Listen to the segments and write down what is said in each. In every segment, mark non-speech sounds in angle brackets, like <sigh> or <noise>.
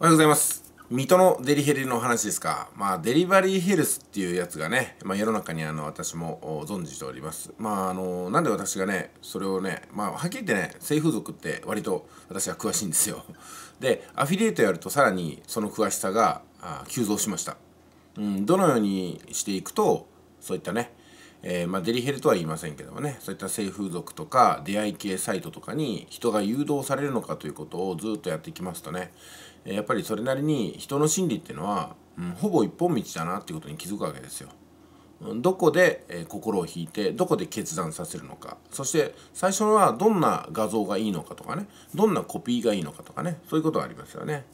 おはようございます水戸のデリヘルの話ですか、まあ、デリバリーヘルスっていうやつがね、まあ、世の中にあの私も存じております。まあ、あのなんで私がね、それをね、まあ、はっきり言ってね、性風俗って割と私は詳しいんですよ。で、アフィリエイトやるとさらにその詳しさが急増しました。うん、どのようにしていくと、そういったね、えー、まあ、デリヘルとは言いませんけどもねそういった性風俗とか出会い系サイトとかに人が誘導されるのかということをずっとやってきますとね、えやっぱりそれなりに人の心理っていうのは、うん、ほぼ一本道だなっていうことに気づくわけですよ。どこで、え心を引いてどこで決断させるのかそして最初はどんな画像がいいのかとかねどんなコピーがいいのかとかねそういうことがありますよね。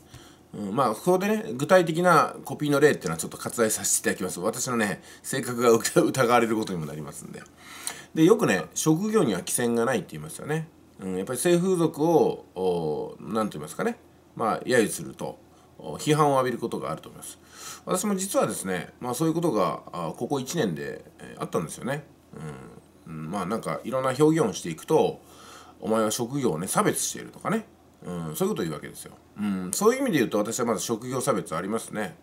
うん、まあ、ここでね、具体的なコピーの例っていうのはちょっと割愛させていただきます。私のね、性格が <laughs> 疑われることにもなりますんで。で、よくね、職業には規制がないって言いますよね。うん、やっぱり性風俗を、何と言いますかね、まあ、揶揄すると、批判を浴びることがあると思います。私も実はですね、まあ、そういうことが、ここ1年で、えー、あったんですよね。うん、まあ、なんか、いろんな表現をしていくと、お前は職業をね、差別しているとかね、うん、そういうことを言うわけですよ、うん、そういう意味で言うと私はまだ職業差別ありますね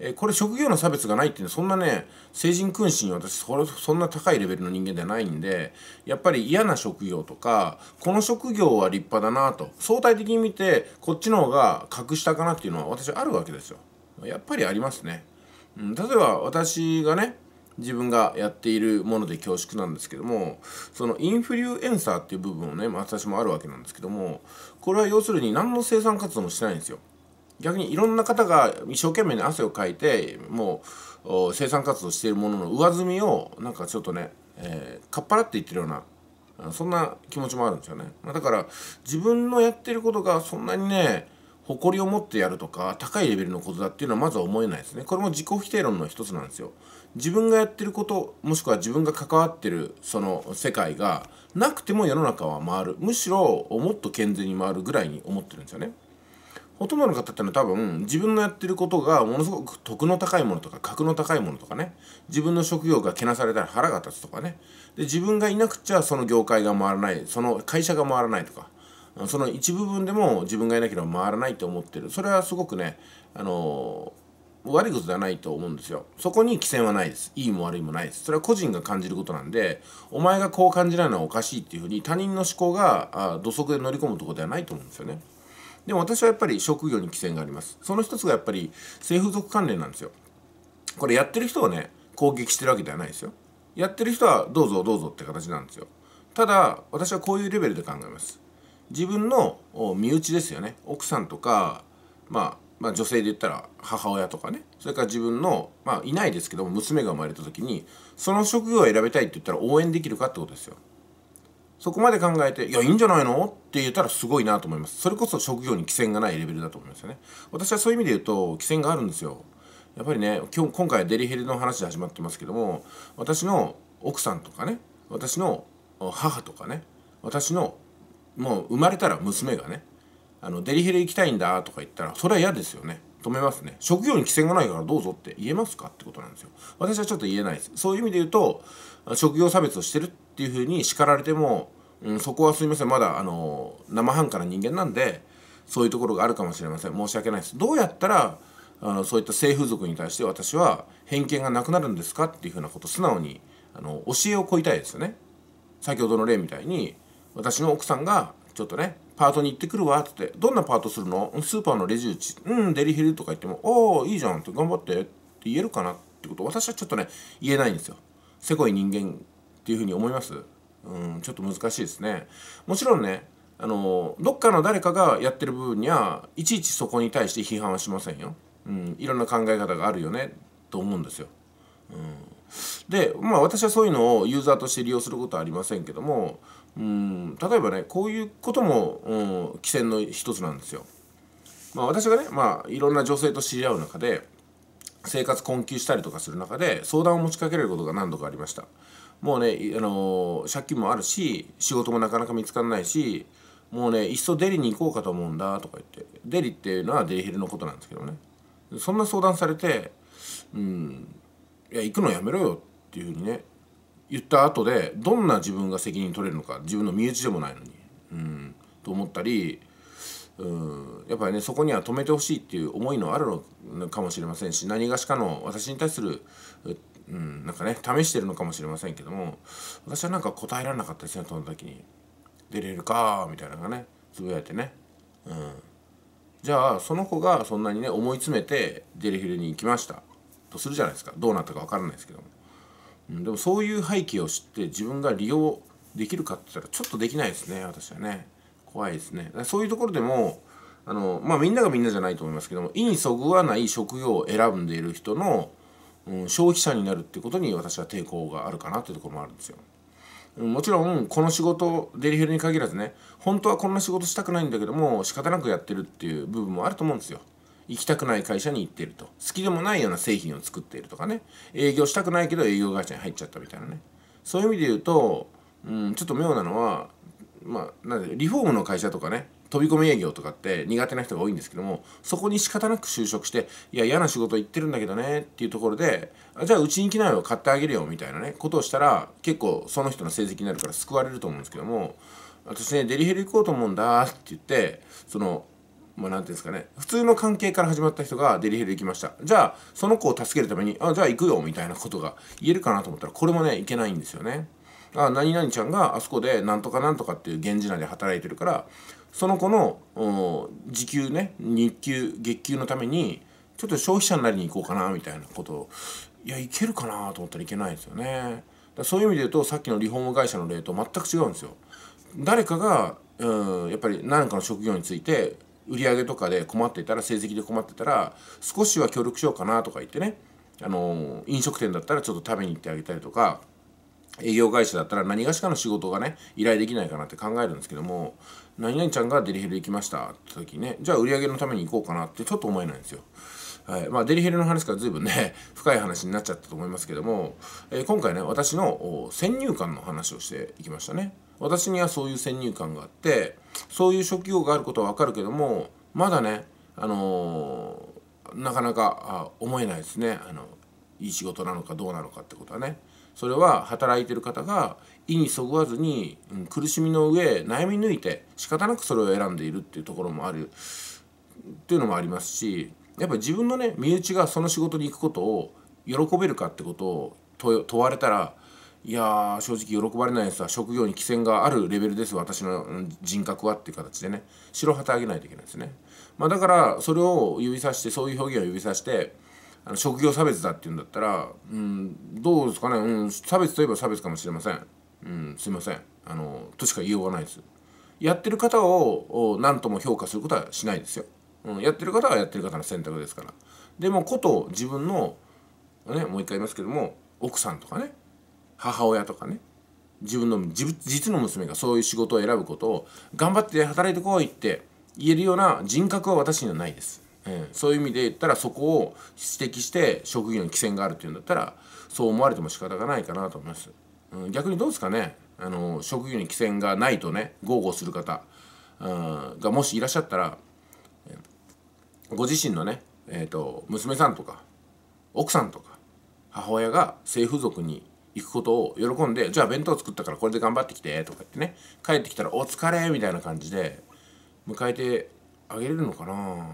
えこれ職業の差別がないっていうのはそんなね成人君子に私それそんな高いレベルの人間ではないんでやっぱり嫌な職業とかこの職業は立派だなと相対的に見てこっちの方が格下かなっていうのは私あるわけですよやっぱりありますね、うん、例えば私がね自分がやっているもので恐縮なんですけどもそのインフルエンサーっていう部分をね私もあるわけなんですけどもこれは要するに何の生産活動もしてないんですよ。逆にいろんな方が一生懸命に汗をかいてもう生産活動しているものの上積みをなんかちょっとね、えー、かっぱらって言ってるようなそんな気持ちもあるんですよね。だから自分のやってることがそんなにね誇りを持ってやるとか高いレベルのことだっていうのはまずは思えないですね。これも自己否定論の一つなんですよ。自分がやってることもしくは自分が関わってるその世界がなくても世の中は回るむしろもっと健全に回るぐらいに思ってるんですよね。ほとんどの方ってのは多分自分のやってることがものすごく得の高いものとか格の高いものとかね自分の職業がけなされたら腹が立つとかねで自分がいなくちゃその業界が回らないその会社が回らないとかその一部分でも自分がいなければ回らないと思ってるそれはすごくねあのー悪いことではないと思うんですよそこに規制はないですいいも悪いもないですそれは個人が感じることなんでお前がこう感じないのはおかしいっていうふうに他人の思考があ土足で乗り込むとこではないと思うんですよねでも私はやっぱり職業に規制がありますその一つがやっぱり性風俗関連なんですよこれやってる人をね攻撃してるわけではないですよやってる人はどうぞどうぞって形なんですよただ私はこういうレベルで考えます自分の身内ですよね奥さんとかまあまあ、女性で言ったら母親とかねそれから自分の、まあ、いないですけども娘が生まれた時にその職業を選びたいって言ったら応援できるかってことですよ。そこまで考えて「いやいいんじゃないの?」って言ったらすごいなと思いますそれこそ職業に寄せがないレベルだと思いますよね私はそういう意味で言うと寄せがあるんですよやっぱりね今日今回デリヘルの話で始まってますけども私の奥さんとかね私の母とかね私のもう生まれたら娘がねあのデリヘル行きたいんだとか言ったらそれは嫌ですよね止めますね職業に規制がないからどうぞって言えますかってことなんですよ私はちょっと言えないですそういう意味で言うと職業差別をしてるっていうふうに叱られても、うん、そこはすいませんまだあの生半可な人間なんでそういうところがあるかもしれません申し訳ないですどうやったらあのそういった性風俗に対して私は偏見がなくなるんですかっていうふうなこと素直にあの教えを請いたいですよね先ほどの例みたいに私の奥さんがちょっとねパートに行ってくるわ、つって。どんなパートするのスーパーのレジ打ち。うん、デリヘルとか言っても、おおいいじゃんって頑張ってって言えるかなってこと私はちょっとね、言えないんですよ。せこい人間っていうふうに思いますうん、ちょっと難しいですね。もちろんね、あの、どっかの誰かがやってる部分には、いちいちそこに対して批判はしませんよ。うん、いろんな考え方があるよね、と思うんですよ。うん、で、まあ私はそういうのをユーザーとして利用することはありませんけども、うん例えばねこういうことも、規制の一つなんですよ。まあ、私がね、まあ、いろんな女性と知り合う中で生活困窮したりとかする中で相談を持ちかけられることが何度かありました。もうね、あのー、借金もあるし仕事もなかなか見つからないしもうねいっそデリに行こうかと思うんだとか言ってデリっていうのはデリヘルのことなんですけどねそんな相談されて「うんいや行くのやめろよ」っていうふうにね言った後でどんな自分が責任取れるのか自分の身内でもないのに、うん、と思ったりうんやっぱりねそこには止めてほしいっていう思いのあるのかもしれませんし何がしかの私に対する、うん、なんかね試してるのかもしれませんけども私はなんか答えられなかったですねその時に。出れるかみたいなのがねつぶやいてね。うんじゃあその子がそんなにね思い詰めてデリヘルに行きましたとするじゃないですかどうなったか分からないですけどもでもそういう背景を知って自分が利用できるかって言ったらちょっとできないですね私はね怖いですねそういうところでもあのまあみんながみんなじゃないと思いますけども意にそぐわない職業を選んでいる人の、うん、消費者になるってことに私は抵抗があるかなっていうところもあるんですよ。もちろんこの仕事デリヘルに限らずね本当はこんな仕事したくないんだけども仕方なくやってるっていう部分もあると思うんですよ。行きたくない会社に行ってると好きでもないような製品を作っているとかね営業したくないけど営業会社に入っちゃったみたいなねそういう意味で言うと、うん、ちょっと妙なのは、まあ、なんでリフォームの会社とかね飛び込み営業とかって苦手な人が多いんですけどもそこに仕方なく就職していや嫌な仕事行ってるんだけどねっていうところでじゃあうちに来ないよ買ってあげるよみたいなねことをしたら結構その人の成績になるから救われると思うんですけども私ねデリヘル行こうと思うんだって言ってそのまあ、なんていうんですかね、普通の関係から始まった人がデリヘル行きました。じゃあ、その子を助けるために、あ、じゃあ行くよ、みたいなことが言えるかなと思ったら、これもね、いけないんですよね。あ、何々ちゃんがあそこで、なんとかなんとかっていう源氏名で働いてるから、その子の、時給ね、日給、月給のために、ちょっと消費者になりに行こうかな、みたいなことを、いや、いけるかなと思ったらいけないですよね。だそういう意味で言うと、さっきのリフォーム会社の例と全く違うんですよ。誰かが、うん、やっぱり何かの職業について売り上げとかで困っていたら成績で困ってたら少しは協力しようかなとか言ってねあの飲食店だったらちょっと食べに行ってあげたりとか営業会社だったら何がしかの仕事がね依頼できないかなって考えるんですけども「何々ちゃんがデリヘル行きました」って時にねじゃあ売り上げのために行こうかなってちょっと思えないんですよ。はいまあ、デリヘルの話から随分ね <laughs> 深い話になっちゃったと思いますけども、えー、今回ね私の先入観の話をしていきましたね。私にはそういう先入観があってそういう職業があることはわかるけどもまだねあのー、なかなか思えないですねあのいい仕事なのかどうなのかってことはねそれは働いてる方が意にそぐわずに、うん、苦しみの上悩み抜いて仕方なくそれを選んでいるっていうところもあるっていうのもありますしやっぱ自分のね身内がその仕事に行くことを喜べるかってことを問われたらいや正直喜ばれないやつは職業に寄線があるレベルです私の人格はっていう形でね白旗あげないといけないですね、まあ、だからそれを指さしてそういう表現を指さしてあの職業差別だっていうんだったら、うん、どうですかね、うん、差別といえば差別かもしれません、うん、すいませんあのとしか言いようがないですやってる方を何とも評価することはしないですよ、うん、やってる方はやってる方の選択ですからでもこと自分のねもう一回言いますけども奥さんとかね母親とかね自分の実の娘がそういう仕事を選ぶことを頑張って働いてこいって言えるような人格は私にはないです、えー、そういう意味で言ったらそこを指摘して職業に規制があるっていうんだったらそう思われても仕方がないかなと思います、うん、逆にどうですかねあの職業に規制がないとね豪語する方、うん、がもしいらっしゃったらご自身のね、えーと娘さんとか奥さんとか母親が性風俗に行くことを喜んでじゃあ弁当作ったからこれで頑張ってきてとか言ってね帰ってきたら「お疲れ」みたいな感じで迎えてあげれるのかな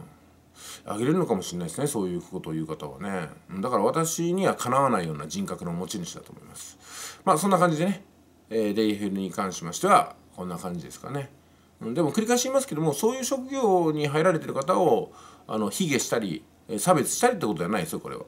あげれるのかもしれないですねそういうことを言う方はねだから私にはかなわないような人格の持ち主だと思いますまあそんな感じでね、えー、デイフェルに関しましてはこんな感じですかねでも繰り返し言いますけどもそういう職業に入られてる方をあの卑下したり差別したりってことじゃないですよこれは、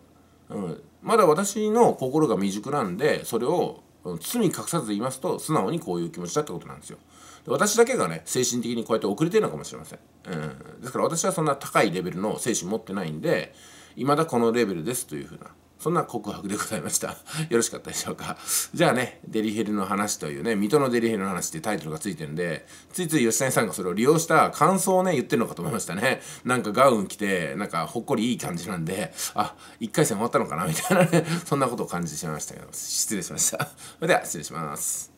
うん、まだ私の心が未熟なんでそれを罪隠さず言いますと素直にこういう気持ちだってことなんですよ。私だけがね精神的にこうやって遅れてるのかもしれません、うん、ですから私はそんな高いレベルの精神持ってないんでいまだこのレベルですというふうなそんな告白でございました <laughs> よろしかったでしょうかじゃあね、デリヘルの話というね、水戸のデリヘルの話っていうタイトルがついてるんで、ついつい吉谷さんがそれを利用した感想をね、言ってるのかと思いましたね。なんかガウン着て、なんかほっこりいい感じなんで、あ、1回戦終わったのかなみたいなね、そんなことを感じてしまいましたけど、失礼しました。それでは、失礼します。